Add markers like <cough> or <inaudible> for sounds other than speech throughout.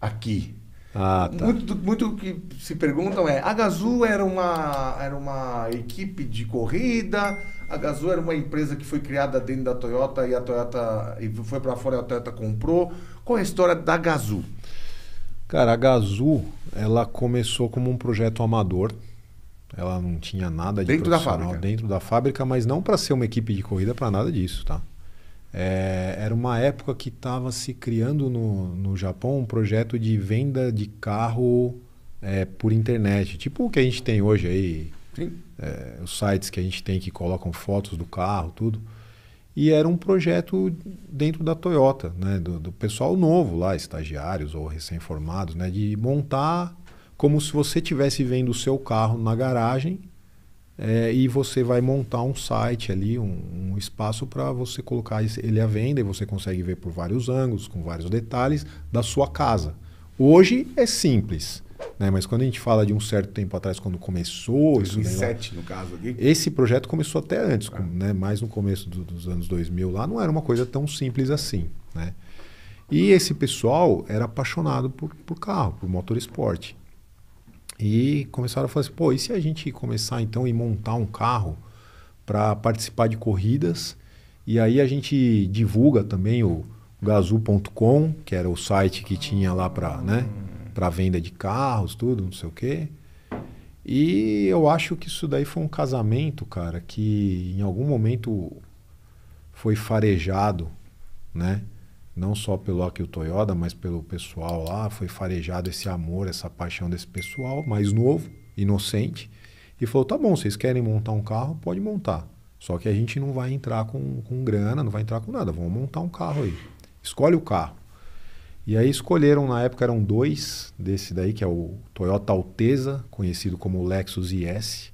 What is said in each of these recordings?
aqui. Ah, tá. muito, muito que se perguntam é: a Gazoo era uma, era uma equipe de corrida, a Gazoo era uma empresa que foi criada dentro da Toyota e a Toyota e foi para fora e a Toyota comprou. Qual é a história da Gazoo? Cara, a Gazoo ela começou como um projeto amador. Ela não tinha nada de dentro da fábrica. dentro da fábrica, mas não para ser uma equipe de corrida, para nada disso, tá? É, era uma época que estava se criando no, no Japão um projeto de venda de carro é, por internet, tipo o que a gente tem hoje aí, é, os sites que a gente tem que colocam fotos do carro, tudo. E era um projeto dentro da Toyota, né, do, do pessoal novo lá, estagiários ou recém-formados, né, de montar como se você tivesse vendo o seu carro na garagem é, e você vai montar um site ali, um, um espaço para você colocar ele à venda e você consegue ver por vários ângulos, com vários detalhes da sua casa. Hoje é simples, né? mas quando a gente fala de um certo tempo atrás, quando começou. 2007, no caso aqui. Esse projeto começou até antes, ah. com, né? mais no começo do, dos anos 2000 lá, não era uma coisa tão simples assim. Né? E esse pessoal era apaixonado por, por carro, por motor esporte. E começaram a falar assim, pô, e se a gente começar então e montar um carro para participar de corridas? E aí a gente divulga também o gazul.com, que era o site que tinha lá para né, pra venda de carros, tudo, não sei o quê. E eu acho que isso daí foi um casamento, cara, que em algum momento foi farejado, né? não só pelo Akio Toyoda, mas pelo pessoal lá, foi farejado esse amor, essa paixão desse pessoal, mais novo, inocente, e falou: tá bom, vocês querem montar um carro? Pode montar. Só que a gente não vai entrar com, com grana, não vai entrar com nada, vamos montar um carro aí. Escolhe o carro. E aí escolheram, na época eram dois desse daí, que é o Toyota Alteza, conhecido como Lexus IS.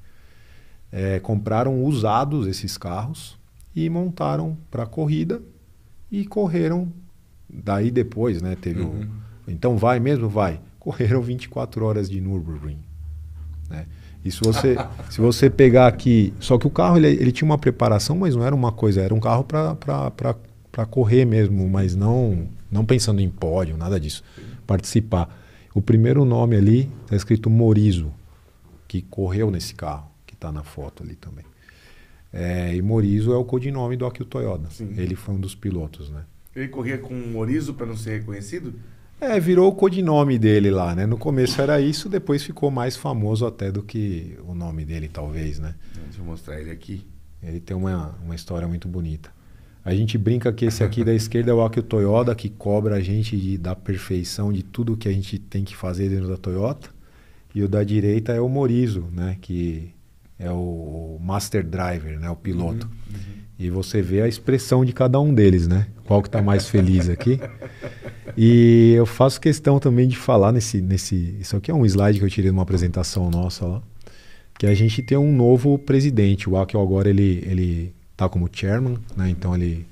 É, compraram usados esses carros e montaram para corrida e correram Daí depois, né, teve uhum. o. Então vai mesmo? Vai. Correram 24 horas de Nürburgring. Né? E se você, <laughs> se você pegar aqui. Só que o carro ele, ele tinha uma preparação, mas não era uma coisa, era um carro para correr mesmo, mas não, não pensando em pódio, nada disso. Participar. O primeiro nome ali está escrito Morizo, que correu nesse carro, que está na foto ali também. É, e Morizo é o codinome do Akio Toyoda. Sim. Ele foi um dos pilotos, né? Ele corria com um orizo para não ser reconhecido? É, virou o codinome dele lá, né? No começo era isso, depois ficou mais famoso até do que o nome dele, talvez, né? Deixa eu mostrar ele aqui. Ele tem uma, uma história muito bonita. A gente brinca que esse aqui da <laughs> esquerda é o Akio Toyota, que cobra a gente de, da perfeição de tudo que a gente tem que fazer dentro da Toyota. E o da direita é o Morizo, né? Que é o Master Driver, né? O piloto. Uhum. E você vê a expressão de cada um deles, né? Qual que está mais feliz aqui. E eu faço questão também de falar nesse, nesse. Isso aqui é um slide que eu tirei de uma apresentação nossa lá. Que a gente tem um novo presidente. O Akel agora ele, ele tá como chairman, né? Então ele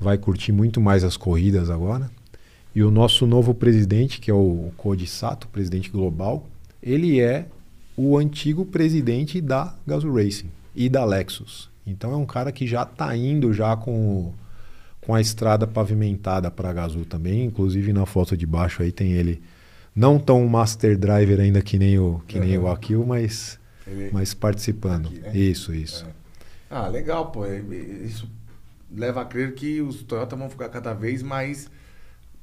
vai curtir muito mais as corridas agora. E o nosso novo presidente, que é o Koji Sato, presidente global, ele é o antigo presidente da Gazoo Racing e da Lexus. Então é um cara que já está indo já com, com a estrada pavimentada para Gazul também. Inclusive na foto de baixo aí tem ele. Não tão master driver ainda que nem o, que uhum. nem o Akil, mas, ele mas participando. Aqui, né? Isso, isso. É. Ah, legal, pô. Isso leva a crer que os Toyota vão ficar cada vez mais,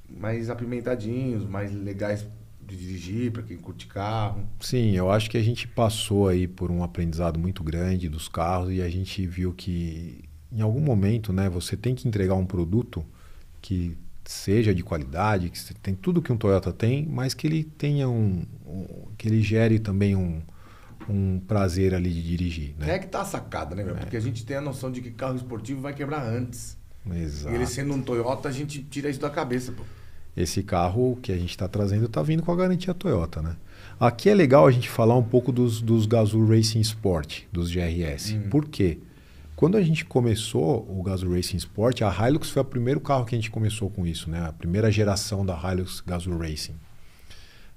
mais apimentadinhos, mais legais de dirigir, para quem curte carro. Sim, eu acho que a gente passou aí por um aprendizado muito grande dos carros e a gente viu que em algum momento, né, você tem que entregar um produto que seja de qualidade, que tem tudo que um Toyota tem, mas que ele tenha um, um que ele gere também um, um prazer ali de dirigir. Né? É que tá a sacada, né, meu? É. Porque a gente tem a noção de que carro esportivo vai quebrar antes. Exato. E ele sendo um Toyota, a gente tira isso da cabeça, pô. Esse carro que a gente está trazendo está vindo com a garantia Toyota, né? Aqui é legal a gente falar um pouco dos, dos Gazoo Racing Sport, dos GRS. Hum. Por quê? Quando a gente começou o Gazoo Racing Sport, a Hilux foi o primeiro carro que a gente começou com isso, né? A primeira geração da Hilux Gazoo Racing.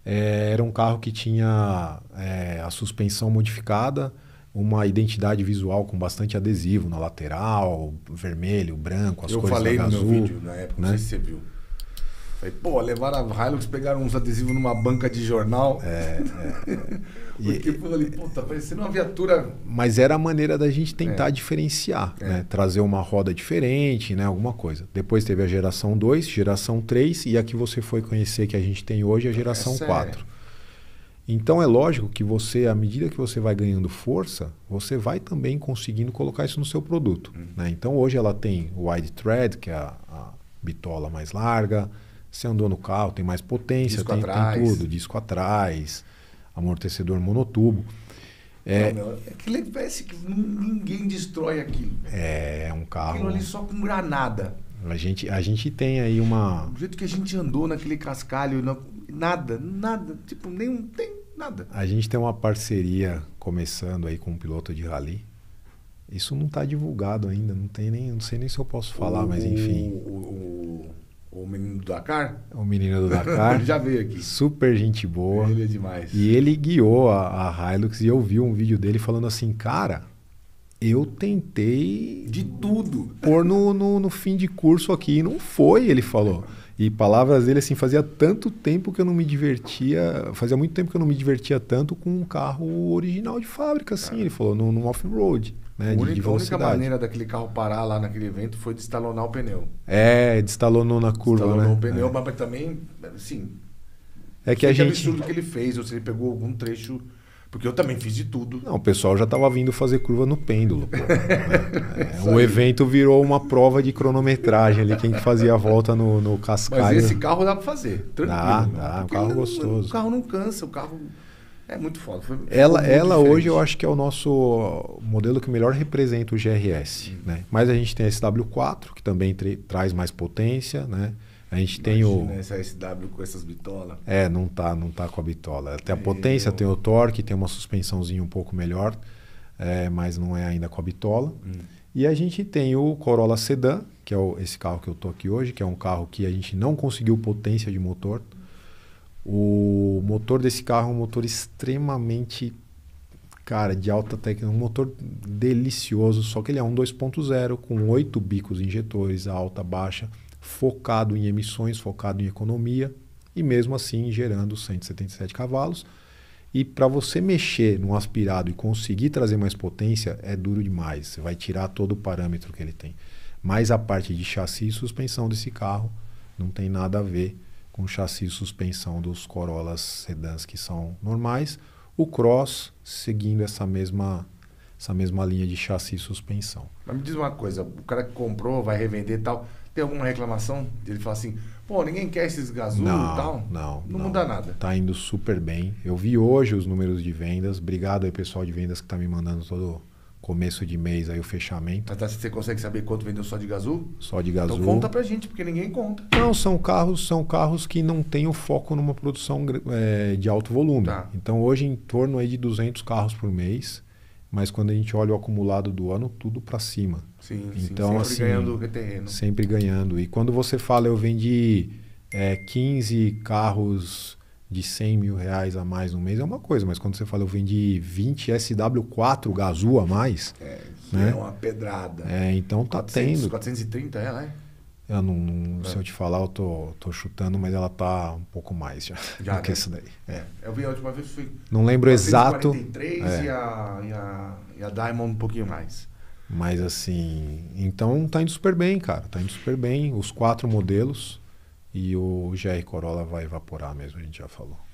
É, era um carro que tinha é, a suspensão modificada, uma identidade visual com bastante adesivo na lateral, vermelho, branco, as Eu cores falei da Gazoo, no meu vídeo na época, né? não sei se você viu. Falei, pô, levaram a Hilux, pegaram uns adesivos numa banca de jornal. É, é, é. <laughs> Porque, e, pô, puta, parecendo uma viatura. Mas era a maneira da gente tentar é. diferenciar, é. né? Trazer uma roda diferente, né? Alguma coisa. Depois teve a geração 2, geração 3, e a que você foi conhecer que a gente tem hoje é a geração 4. É. Então é lógico que você, à medida que você vai ganhando força, você vai também conseguindo colocar isso no seu produto. Uhum. Né? Então hoje ela tem wide thread, que é a, a bitola mais larga, você andou no carro, tem mais potência, tem, tem tudo, disco atrás, amortecedor monotubo. É, não, não. É parece que ninguém destrói aquilo. É, é, um carro. Aquilo ali só com granada. A gente, a gente tem aí uma. Do jeito que a gente andou naquele cascalho, nada, nada. Tipo, nenhum, tem nada. A gente tem uma parceria começando aí com um piloto de rally. Isso não está divulgado ainda, não tem nem, não sei nem se eu posso falar, o, mas enfim. O, menino do Dakar? É o menino do Dakar. <laughs> ele já veio aqui. Super gente boa. Ele é demais. E ele guiou a, a Hilux e eu vi um vídeo dele falando assim, cara, eu tentei. De tudo. Pôr no, no, no, fim de curso aqui. E não foi, ele falou. E palavras dele assim: fazia tanto tempo que eu não me divertia. Fazia muito tempo que eu não me divertia tanto com um carro original de fábrica, assim. Cara. Ele falou, num, num off-road. Né, a única, de velocidade. A única maneira daquele carro parar lá naquele evento foi destalonar o pneu. É, destalonou na curva. Né? Destalonou né? o pneu, é. mas também, sim. É que a gente. absurdo que ele fez, ou se ele pegou algum trecho. Porque eu também fiz de tudo. Não, o pessoal já estava vindo fazer curva no pêndulo. Pô, <laughs> é, o evento virou uma prova de cronometragem ali, quem fazia a volta no, no cascalho. Mas esse carro dá para fazer, tranquilo. Dá, dá, é um carro gostoso. O carro não cansa, o carro é muito foda. Foi, ela muito ela hoje eu acho que é o nosso modelo que melhor representa o GRS. Uhum. Né? Mas a gente tem a SW4, que também traz mais potência, né? A gente Imagina tem o. Essa SW com essas bitolas. É, não tá, não tá com a bitola. Tem a é. potência, eu... tem o torque, tem uma suspensãozinha um pouco melhor, é, mas não é ainda com a bitola. Hum. E a gente tem o Corolla Sedan, que é o, esse carro que eu tô aqui hoje, que é um carro que a gente não conseguiu potência de motor. O motor desse carro é um motor extremamente, cara, de alta tecnologia, um motor delicioso, só que ele é um 2.0 com oito bicos injetores, alta, baixa, focado em emissões, focado em economia e mesmo assim gerando 177 cavalos. E para você mexer num aspirado e conseguir trazer mais potência é duro demais, você vai tirar todo o parâmetro que ele tem. Mas a parte de chassi e suspensão desse carro não tem nada a ver com chassi e suspensão dos Corollas sedãs que são normais. O Cross seguindo essa mesma essa mesma linha de chassi e suspensão. Mas me diz uma coisa, o cara que comprou, vai revender e tal, tem alguma reclamação? Ele fala assim, pô, ninguém quer esses gasolos e tal? Não, não. Não muda nada. Tá indo super bem. Eu vi hoje os números de vendas. Obrigado aí, pessoal de vendas, que está me mandando todo começo de mês aí o fechamento. Mas tá, você consegue saber quanto vendeu só de gazu? Só de gazu. Então conta pra gente, porque ninguém conta. Não, são carros, são carros que não têm o foco numa produção é, de alto volume. Tá. Então hoje em torno aí de 200 carros por mês, mas quando a gente olha o acumulado do ano, tudo para cima. Sim, então, sim, sempre assim, ganhando terreno. Sempre ganhando. E quando você fala eu vendi é, 15 carros de 100 mil reais a mais no mês é uma coisa, mas quando você fala eu vendi 20 SW4 Gazoo a mais. É, né? é uma pedrada. É, então 400, tá tendo. 430 ela é? Né? Eu não, não é. Se eu te falar, eu tô, tô chutando, mas ela tá um pouco mais já. Já. <laughs> Do que né? daí. É. Eu vi a última vez foi. Não lembro 443 exato. É. E, a, e, a, e a Diamond um pouquinho mais. Mas assim. Então tá indo super bem, cara. Tá indo super bem. Os quatro modelos. E o GR Corolla vai evaporar mesmo, a gente já falou.